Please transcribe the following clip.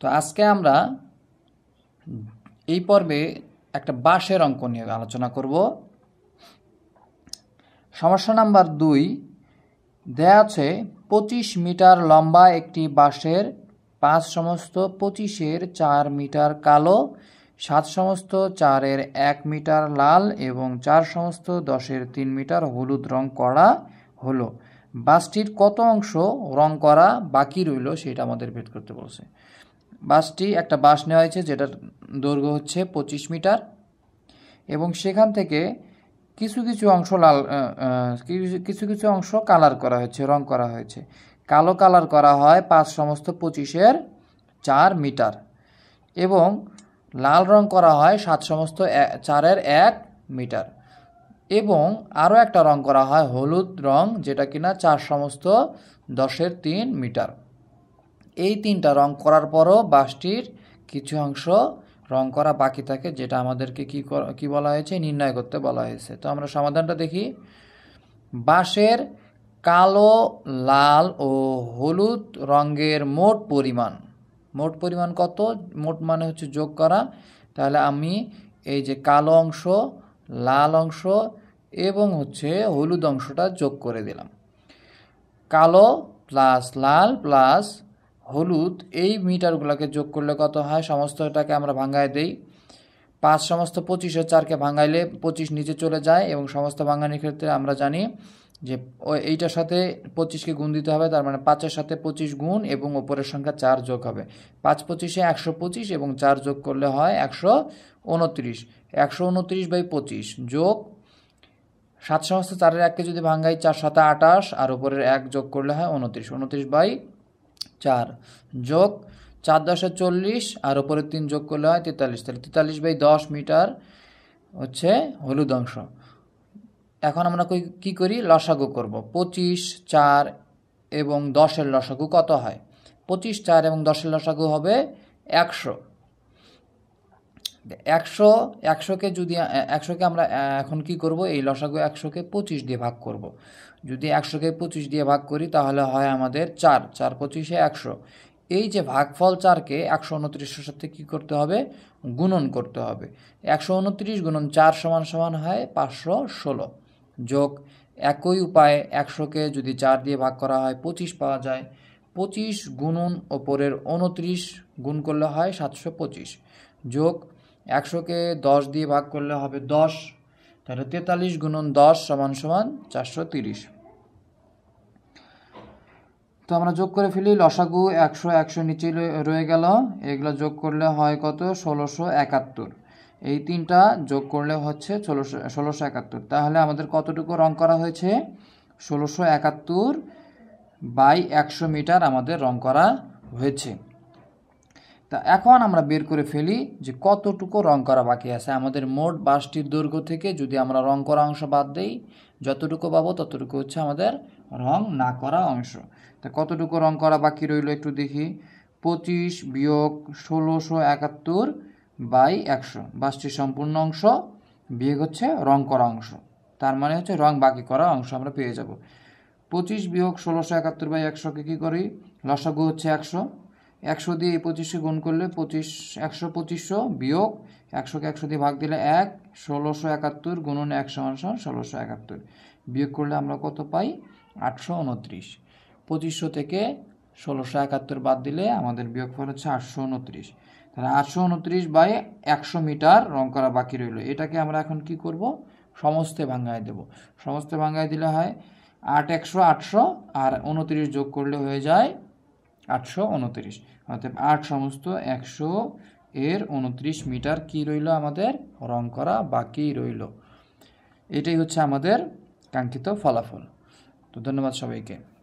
তো আজকে আমরা এই পর্বে একটা বাঁশের অঙ্ক নিয়ে আলোচনা করব সমস্যা নাম্বার দুই দেয়া আছে পঁচিশ মিটার লম্বা একটি বাঁশের পাঁচ সমস্ত পঁচিশের চার মিটার কালো সাত সমস্ত চারের এক মিটার লাল এবং চার সমস্ত দশের তিন মিটার হলুদ রং করা হলো বাসটির কত অংশ রং করা বাকি রইল সেটা আমাদের ভেদ করতে বলছে বাসটি একটা বাস নেওয়া হয়েছে যেটার দৈর্ঘ্য হচ্ছে পঁচিশ মিটার এবং সেখান থেকে কিছু কিছু অংশ লাল কিছু কিছু অংশ কালার করা হয়েছে রং করা হয়েছে কালো কালার করা হয় পাঁচ সমস্ত পঁচিশের চার মিটার এবং লাল রং করা হয় সাত সমস্ত চারের এক মিটার এবং আরও একটা রং করা হয় হলুদ রং যেটা কিনা চার সমস্ত দশের তিন মিটার এই তিনটা রং করার পরও বাসটির কিছু অংশ রং করা বাকি থাকে যেটা আমাদেরকে কি কি বলা হয়েছে নির্ণয় করতে বলা হয়েছে তো আমরা সমাধানটা দেখি বাঁশের কালো লাল ও হলুদ রঙের মোট পরিমাণ মোট পরিমাণ কত মোট মানে হচ্ছে যোগ করা তাহলে আমি এই যে কালো অংশ লাল অংশ এবং হচ্ছে হলুদ অংশটা যোগ করে দিলাম কালো প্লাস লাল প্লাস হলুদ এই মিটারগুলোকে যোগ করলে কত হয় সমস্তটাকে আমরা ভাঙ্গায় দেই পাঁচ সমস্ত পঁচিশ ও চারকে ভাঙাইলে পঁচিশ নিচে চলে যায় এবং সমস্ত ভাঙানির ক্ষেত্রে আমরা জানি যে এইটার সাথে পঁচিশকে গুণ দিতে হবে তার মানে পাঁচের সাথে পঁচিশ গুণ এবং ওপরের সংখ্যা চার যোগ হবে পাঁচ পঁচিশে একশো পঁচিশ এবং চার যোগ করলে হয় একশো উনত্রিশ একশো উনত্রিশ বাই পঁচিশ যোগ সাত সমস্ত চারের এককে যদি ভাঙ্গাই চার সাথে আটাশ আর ওপরের এক যোগ করলে হয় উনত্রিশ উনত্রিশ বাই চার যোগ চার দশে চল্লিশ আর ওপরে তিন যোগ করলে হয় তেতাল্লিশ তাহলে তেতাল্লিশ বাই দশ মিটার হচ্ছে হলুদ অংশ এখন আমরা কি করি লসাগু করব পঁচিশ চার এবং দশের লসাগু কত হয় পঁচিশ চার এবং দশের লসাগু হবে একশো একশো একশোকে যদি একশোকে আমরা এখন কি করব এই লসাগু একশোকে পঁচিশ দিয়ে ভাগ করব। যদি একশোকে পঁচিশ দিয়ে ভাগ করি তাহলে হয় আমাদের চার চার পঁচিশে একশো এই যে ভাগফল চারকে একশো উনত্রিশের সাথে কী করতে হবে গুণন করতে হবে একশো উনত্রিশ গুণন চার সমান সমান হয় পাঁচশো ষোলো যোগ একই উপায়ে একশোকে যদি চার দিয়ে ভাগ করা হয় পঁচিশ পাওয়া যায় পঁচিশ গুণন ওপরের উনত্রিশ গুণ করলে হয় সাতশো পঁচিশ যোগ একশোকে দশ দিয়ে ভাগ করলে হবে দশ তাহলে তেতাল্লিশ গুণন দশ সমান সমান চারশো তিরিশ তো আমরা যোগ করে ফেলি লসাগু একশো একশো নিচে রয়ে গেল এগুলো যোগ করলে হয় কত ষোলোশো একাত্তর এই তিনটা যোগ করলে হচ্ছে ষোলোশো ষোলোশো একাত্তর তাহলে আমাদের কতটুকু রং করা হয়েছে ষোলোশো একাত্তর বাই একশো মিটার আমাদের রং করা হয়েছে তা এখন আমরা বের করে ফেলি যে কতটুকু রং করা বাকি আছে আমাদের মোট বাসটির দৈর্ঘ্য থেকে যদি আমরা রং করা অংশ বাদ দেই যতটুকু পাবো ততটুকু হচ্ছে আমাদের রং না করা অংশ তা কতটুকু রং করা বাকি রইল একটু দেখি পঁচিশ বিয়োগ ষোলোশো একাত্তর বাই একশো বাসটির সম্পূর্ণ অংশ বিয়োগ হচ্ছে রং করা অংশ তার মানে হচ্ছে রং বাকি করা অংশ আমরা পেয়ে যাব পঁচিশ বিয়োগ ষোলোশো একাত্তর বাই একশোকে কী করি লসাগু হচ্ছে একশো একশো দিয়ে এই পঁচিশে গুণ করলে পঁচিশ একশো পঁচিশশো বিয়োগ একশোকে একশো দিয়ে ভাগ দিলে এক ষোলোশো একাত্তর গুণন এক সমান সমান ষোলোশো একাত্তর বিয়োগ করলে আমরা কত পাই আটশো উনত্রিশ পঁচিশশো থেকে ষোলোশো একাত্তর বাদ দিলে আমাদের বিয়োগ ফল হচ্ছে আটশো উনত্রিশ তাহলে আটশো উনত্রিশ বাই একশো মিটার রং করা বাকি রইল এটাকে আমরা এখন কি করব সমস্তে ভাঙ্গায় দেব সমস্তে ভাঙ্গায় দিলে হয় আট একশো আটশো আর উনত্রিশ যোগ করলে হয়ে যায় আটশো উনত্রিশ অর্থাৎ আট সমস্ত একশো এর উনত্রিশ মিটার কি রইল আমাদের রং করা বাকি রইল এটাই হচ্ছে আমাদের কাঙ্ক্ষিত ফলাফল তো ধন্যবাদ সবাইকে